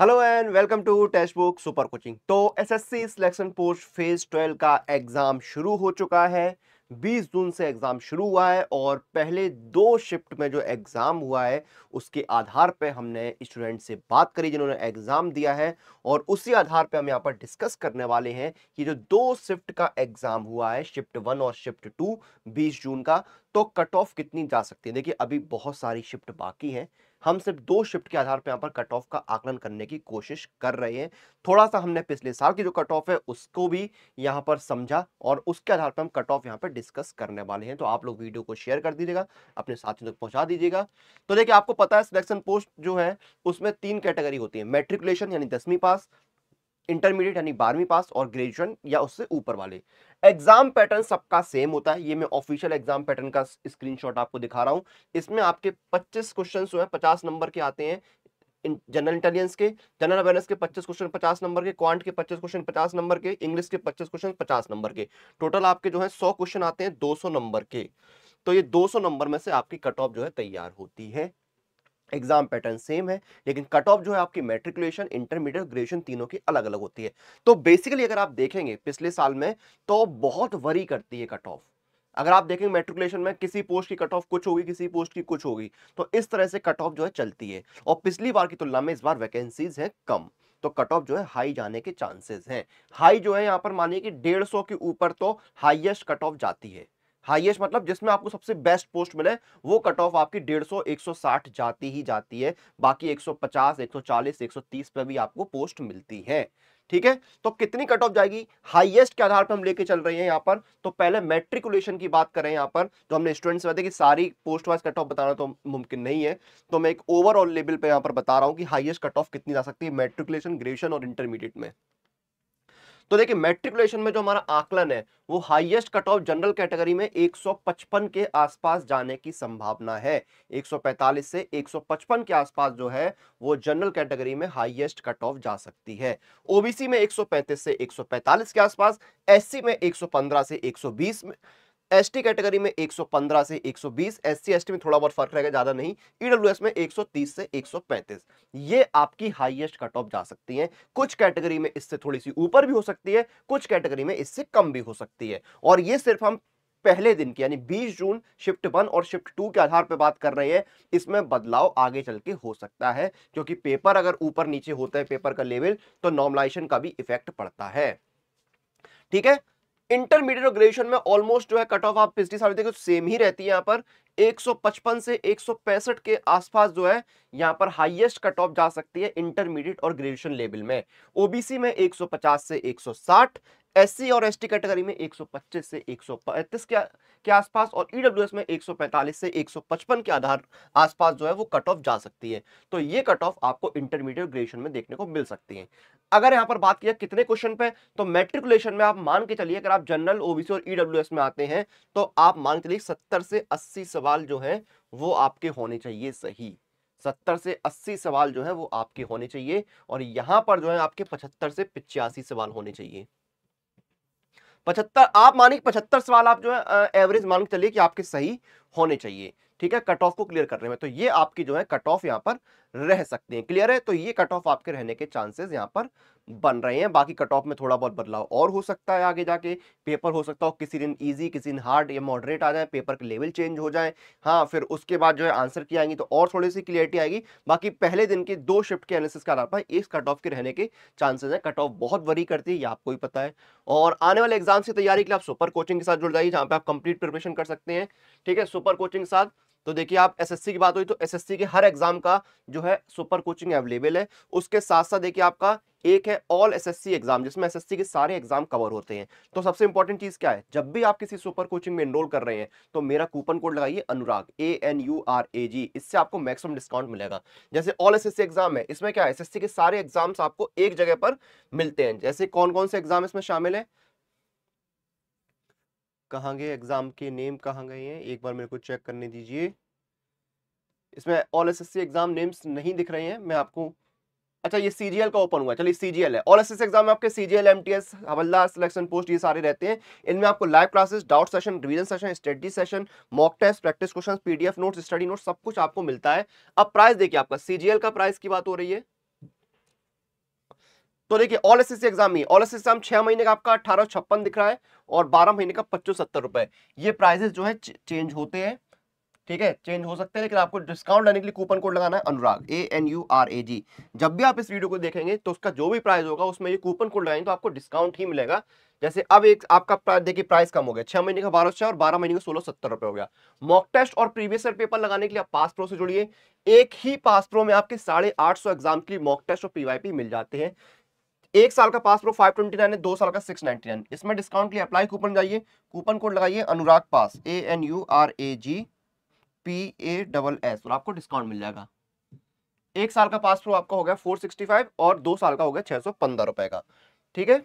hello and welcome to text book super coaching तो SSC selection post phase twelve का exam शुरू हो चुका है 20 जून से एग्ज़ाम शुरू हुआ है और पहले दो शिफ्ट में जो एग्ज़ाम हुआ है उसके आधार पे हमने स्टूडेंट से बात करी जिन्होंने एग्ज़ाम दिया है और उसी आधार पे हम यहाँ पर डिस्कस करने वाले हैं कि जो दो शिफ्ट का एग्ज़ाम हुआ है शिफ्ट वन और शिफ्ट टू बीस जून का तो कट ऑफ कितनी जा सकती है देखिए अभी बहुत सारी शिफ्ट बाकी है हम सिर्फ दो शिफ्ट के आधार पर यहाँ पर कट ऑफ का आकलन करने की कोशिश कर रहे हैं थोड़ा सा हमने पिछले साल की जो कट ऑफ है उसको भी यहाँ पर समझा और उसके आधार पर हम कट ऑफ यहाँ पर डिस्कस करने वाले हैं तो आप लोग वीडियो को शेयर कर दीजिएगा अपने साथियों तक पहुँचा दीजिएगा तो देखिए आपको पता है सिलेक्शन पोस्ट जो है उसमें तीन कैटेगरी होती है मेट्रिकुलेशन यानी दसवीं पास इंटरमीडिएट यानी बारहवीं पास और ग्रेजुएशन या उससे ऊपर वाले एग्जाम पैटर्न सबका सेम होता है ये मैं ऑफिशियल एग्जाम पैटर्न का स्क्रीनशॉट आपको दिखा रहा हूँ इसमें आपके 25 क्वेश्चन जो है 50 नंबर के आते हैं जनरल इंटेलिजेंस के जनरल अवेयरनेस के 25 क्वेश्चन 50 नंबर के क्वांट के 25 क्वेश्चन 50 नंबर के इंग्लिश के 25 क्वेश्चन 50 नंबर के टोटल आपके जो है 100 क्वेश्चन आते हैं 200 नंबर के तो ये 200 नंबर में से आपकी कट ऑफ जो है तैयार होती है एग्जाम पैटर्न सेम है लेकिन कट ऑफ जो है आपकी मेट्रिकुलेशन इंटरमीडिएट ग्रेजुएशन तीनों की अलग अलग होती है तो बेसिकली अगर आप देखेंगे पिछले साल में तो बहुत वरी करती है कट ऑफ अगर आप देखेंगे मेट्रिकुलेशन में किसी पोस्ट की कट ऑफ कुछ होगी किसी पोस्ट की कुछ होगी तो इस तरह से कट ऑफ जो है चलती है और पिछली बार की तुलना में इस बार वैकेंसीज है कम तो कट ऑफ जो है हाई जाने के चांसेस हैं हाई जो है यहाँ पर मानिए कि डेढ़ सौ के ऊपर तो हाईएस्ट कट ऑफ जाती है हाईएस्ट मतलब जिसमें आपको सबसे बेस्ट पोस्ट मिले वो कट ऑफ आपकी 150 160 जाती ही जाती है बाकी 150 140 130 पे भी आपको पोस्ट मिलती है ठीक है तो कितनी कट ऑफ जाएगी हाईएस्ट के आधार पर हम लेके चल रहे हैं यहाँ पर तो पहले मेट्रिकुलेशन की बात करें यहाँ पर जो तो हमने स्टूडेंट्स बताया कि सारी पोस्ट वाइज कट ऑफ बताना तो मुमकिन नहीं है तो मैं एक ओवरऑल लेवल पे यहाँ पर बता रहा हूँ कि हाईएस्ट कट ऑफ कितनी जा सकती है मेट्रिकुलेशन ग्रेजुएशन और इंटरमीडिएट में तो देखिए मेट्रिकुलेशन में जो हमारा आकलन है वो highest cut off general category में 155 के आसपास जाने की संभावना है 145 से 155 के आसपास जो है वो जनरल कैटेगरी में हाईएस्ट कट ऑफ जा सकती है ओबीसी में 135 से 145 के आसपास एससी में 115 से 120 में एसटी कैटेगरी में 115 से 120 एससी एसटी में थोड़ा बहुत फर्क रहेगा ज्यादा नहीं ईडब्ल्यूएस e में 130 से 135 ये आपकी हाईएस्ट कट ऑफ जा सकती है कुछ कैटेगरी में इससे थोड़ी सी ऊपर भी हो सकती है कुछ कैटेगरी में इससे कम भी हो सकती है और ये सिर्फ हम पहले दिन की यानी 20 जून शिफ्ट वन और शिफ्ट टू के आधार पर बात कर रहे हैं इसमें बदलाव आगे चल के हो सकता है क्योंकि पेपर अगर ऊपर नीचे होता है पेपर का लेवल तो नॉर्मलाइजेशन का भी इफेक्ट पड़ता है ठीक है इंटरमीडिएट और ग्रेजुएशन में ऑलमोस्ट जो है कट ऑफ आप पिछली साल देखो सेम ही रहती है यहाँ पर 155 से 165 के आसपास जो है यहाँ पर हाईएस्ट कट ऑफ जा सकती है इंटरमीडिएट और ग्रेजुएशन लेवल में ओबीसी में 150 से 160 एससी और एसटी कैटेगरी में 125 से 135 के के आसपास और ईडब्ल्यूएस e में 145 से 155 के आधार आसपास जो है वो कट ऑफ जा सकती है तो ये कट ऑफ आपको इंटरमीडिएट ग्रेजुएशन में देखने को मिल सकती है अगर यहाँ पर बात किया कितने क्वेश्चन पे तो मेट्रिकुलेशन में आप मान के चलिए अगर आप जनरल ओबीसी और ईडब्ल्यूएस e में आते हैं तो आप मान के चलिए सत्तर से अस्सी सवाल सवाल जो है वो आपके होने चाहिए सही सत्तर से अस्सी सवाल जो है वो आपके होने चाहिए और यहाँ पर जो है आपके पचहत्तर से पिचासी सवाल होने चाहिए पचहत्तर आप मानिए पचहत्तर सवाल आप जो है एवरेज मान चलिए कि आपके सही होने चाहिए ठीक है कट ऑफ को क्लियर कर रहे हैं तो ये आपकी जो है कट ऑफ यहाँ पर रह सकते हैं क्लियर है तो ये कट ऑफ आपके रहने के चांसेस यहाँ पर बन रहे हैं बाकी कट ऑफ में थोड़ा बहुत बदलाव और हो सकता है आगे जाके पेपर हो सकता हो किसी दिन ईजी किसी दिन हार्ड या मॉडरेट आ जाए पेपर के लेवल चेंज हो जाए हाँ फिर उसके बाद जो है आंसर की आएंगी तो और थोड़ी सी क्लियरिटी आएगी बाकी पहले दिन के दो शिफ्ट के एनालिसिस के आधार पर इस कट ऑफ के रहने के चांसेज हैं कट ऑफ बहुत वरी करती है ये आपको ही पता है और आने वाले एग्जाम्स की तैयारी के लिए आप सुपर कोचिंग के साथ जुड़ जाइए जहाँ पर आप कंप्लीट प्रिपरेशन कर सकते हैं ठीक है सुपर कोचिंग के साथ तो देखिए आप एसएससी की बात हुई तो एसएससी के हर एग्जाम का जो है सुपर कोचिंग अवेलेबल है उसके साथ साथ देखिए आपका एक है ऑल एसएससी एग्जाम जिसमें एसएससी के सारे एग्जाम कवर होते हैं तो सबसे इंपॉर्टेंट चीज क्या है जब भी आप किसी सुपर कोचिंग में एनरोल कर रहे हैं तो मेरा कूपन कोड लगाइए Anurag A N U R A G इससे आपको मैक्सिमम डिस्काउंट मिलेगा जैसे ऑल एसएससी एग्जाम है इसमें क्या है एसएससी के सारे एग्जाम्स आपको एक जगह पर मिलते हैं जैसे कौन कौन से एग्जाम इसमें शामिल है कहाँ गए एग्ज़ाम के नेम कहाँ गए हैं एक बार मेरे को चेक करने दीजिए इसमें all S S C exam names नहीं दिख रहे हैं मैं आपको अच्छा ये सी का ओपन हुआ चलिए सी है ऑल एस एग्जाम में आपके सी जी एल हवलदार सिलेक्शन पोस्ट ये सारे रहते हैं इनमें आपको live classes doubt session revision session study session mock test practice question PDF notes study notes सब कुछ आपको मिलता है अब प्राइस देखिए आपका सी का प्राइस की बात हो रही है तो देखिए ऑल एस एग्जाम में ऑल एस एग्जाम छह महीने का आपका अठारह छप्पन दिख रहा है और बारह महीने का पच्चीस सत्तर रुपए ये प्राइसेस जो है चेंज होते हैं ठीक है चेंज हो सकते हैं लेकिन आपको डिस्काउंट लेने के लिए कूपन कोड लगाना है Anurag A N U R A G जब भी आप इस वीडियो को देखेंगे तो उसका जो भी प्राइस होगा उसमें ये कूपन कोड लगाएंगे तो आपको डिस्काउंट ही मिलेगा जैसे अब एक आपका देखिए प्राइस कम हो गया छह महीने का बारह सौ और बारह महीने का सोलह सत्तर रुपए हो गया मॉक टेस्ट और प्रीवियस ईयर पेपर लगाने के लिए आप पास प्रो से जुड़िए एक ही पास प्रो में आपके साढ़े आठ सौ एग्जाम के लिए मॉक टेस्ट और पीवाईपी मिल जाते हैं एक साल का पास प्रो 529 है दो साल का 699 इसमें डिस्काउंट के लिए अप्लाई कूपन जाइए कूपन कोड लगाइए Anurag pass A N U R A G P A double S और आपको डिस्काउंट मिल जाएगा एक साल का पास प्रो आपका हो गया 465 और दो साल का हो गया छह सौ पंद्रह रुपए का ठीक है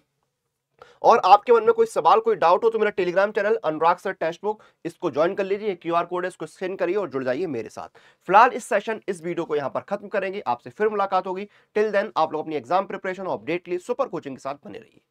और आपके मन में कोई सवाल कोई डाउट हो तो मेरा Telegram channel Anurag sir text book इसको ज्वाइन कर लीजिए क्यू आर कोड है इसको स्कैन करिए और जुड़ जाइए मेरे साथ फिलहाल इस सेशन इस वीडियो को यहाँ पर खत्म करेंगे आपसे फिर मुलाकात होगी टिल देन आप लोग अपनी एग्जाम प्रिपरेशन और अपडेट लिए सुपर कोचिंग के साथ बने रहिए